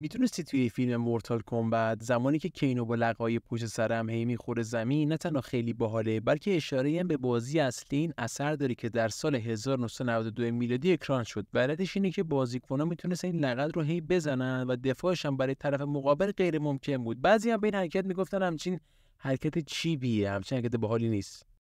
میتونستی توی فیلم مورتال کمبت زمانی که کینو با لقای پوش سرم هی میخوره زمین نه تنها خیلی باحاله بلکه اشاره هم به بازی اصلی این اثر داره که در سال 1992 میلادی اکران شد بلدش اینه که بازیکن‌ها میتونست این لقد رو هی بزنن و دفاعش هم برای طرف مقابل غیر ممکن بود بعضی هم به این حرکت میگفتن همچین حرکت بیه همچین حرکت باحالی نیست